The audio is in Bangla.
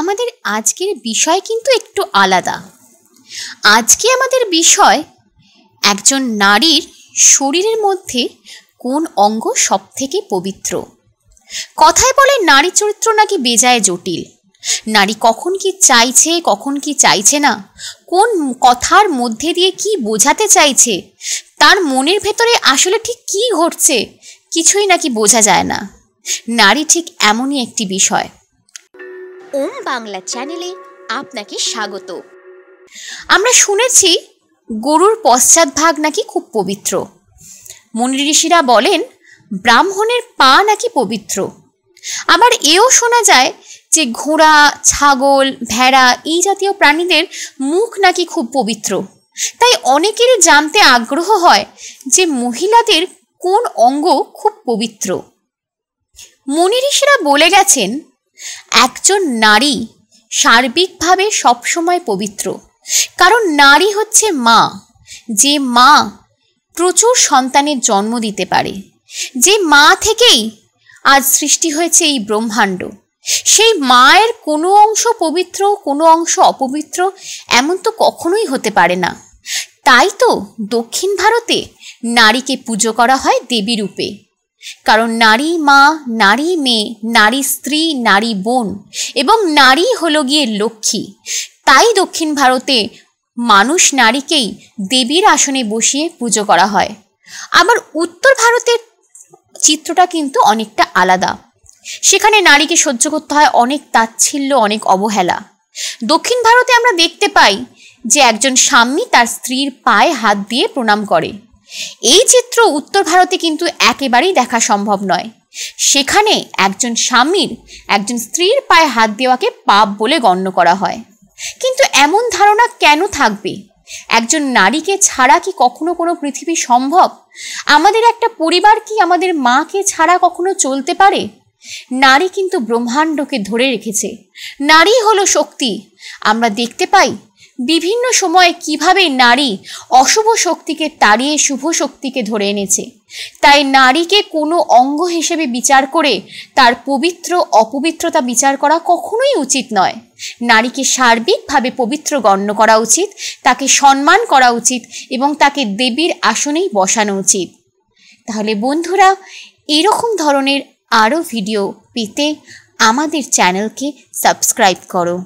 আমাদের আজকের বিষয় কিন্তু একটু আলাদা আজকে আমাদের বিষয় একজন নারীর শরীরের মধ্যে কোন অঙ্গ সবথেকে পবিত্র কথায় বলে নারী চরিত্র নাকি বেজায় জটিল নারী কখন কি চাইছে কখন কি চাইছে না কোন কথার মধ্যে দিয়ে কি বোঝাতে চাইছে তার মনের ভেতরে আসলে ঠিক কি ঘটছে কিছুই নাকি বোঝা যায় না নারী ঠিক এমনই একটি বিষয় ওম বাংলা চ্যানেলে আপনাকে স্বাগত আমরা শুনেছি গরুর পশ্চাৎ ভাগ নাকি খুব পবিত্র মুনি ঋষিরা বলেন ব্রাহ্মণের পা নাকি পবিত্র আবার এও শোনা যায় যে ঘোড়া ছাগল ভেড়া এই জাতীয় প্রাণীদের মুখ নাকি খুব পবিত্র তাই অনেকেরই জানতে আগ্রহ হয় যে মহিলাদের কোন অঙ্গ খুব পবিত্র মুনি ঋষিরা বলে গেছেন একজন নারী সার্বিকভাবে সবসময় পবিত্র কারণ নারী হচ্ছে মা যে মা প্রচুর সন্তানের জন্ম দিতে পারে যে মা থেকেই আজ সৃষ্টি হয়েছে এই ব্রহ্মাণ্ড সেই মায়ের কোনো অংশ পবিত্র কোনো অংশ অপবিত্র এমন তো কখনোই হতে পারে না তাই তো দক্ষিণ ভারতে নারীকে পুজো করা হয় দেবী রূপে কারণ নারী মা নারী মেয়ে নারী স্ত্রী নারী বোন এবং নারী হলো গিয়ে লক্ষ্মী তাই দক্ষিণ ভারতে মানুষ নারীকেই দেবীর আসনে বসিয়ে পুজো করা হয় আবার উত্তর ভারতের চিত্রটা কিন্তু অনেকটা আলাদা সেখানে নারীকে সহ্য করতে হয় অনেক তাচ্ছিল্য অনেক অবহেলা দক্ষিণ ভারতে আমরা দেখতে পাই যে একজন স্বামী তার স্ত্রীর পায়ে হাত দিয়ে প্রণাম করে এই চিত্র উত্তর ভারতে কিন্তু একেবারেই দেখা সম্ভব নয় সেখানে একজন স্বামীর একজন স্ত্রীর পায়ে হাত দেওয়াকে পাপ বলে গণ্য করা হয় কিন্তু এমন ধারণা কেন থাকবে একজন নারীকে ছাড়া কি কখনো কোনো পৃথিবী সম্ভব আমাদের একটা পরিবার কি আমাদের মাকে ছাড়া কখনো চলতে পারে নারী কিন্তু ব্রহ্মাণ্ডকে ধরে রেখেছে নারী হলো শক্তি আমরা দেখতে পাই বিভিন্ন সময়ে কিভাবে নারী অশুভ শক্তিকে তাড়িয়ে শুভ শক্তিকে ধরে এনেছে তাই নারীকে কোনো অঙ্গ হিসেবে বিচার করে তার পবিত্র অপবিত্রতা বিচার করা কখনোই উচিত নয় নারীকে সার্বিকভাবে পবিত্র গণ্য করা উচিত তাকে সম্মান করা উচিত এবং তাকে দেবীর আসনেই বসানো উচিত তাহলে বন্ধুরা এরকম ধরনের আরও ভিডিও পেতে আমাদের চ্যানেলকে সাবস্ক্রাইব করো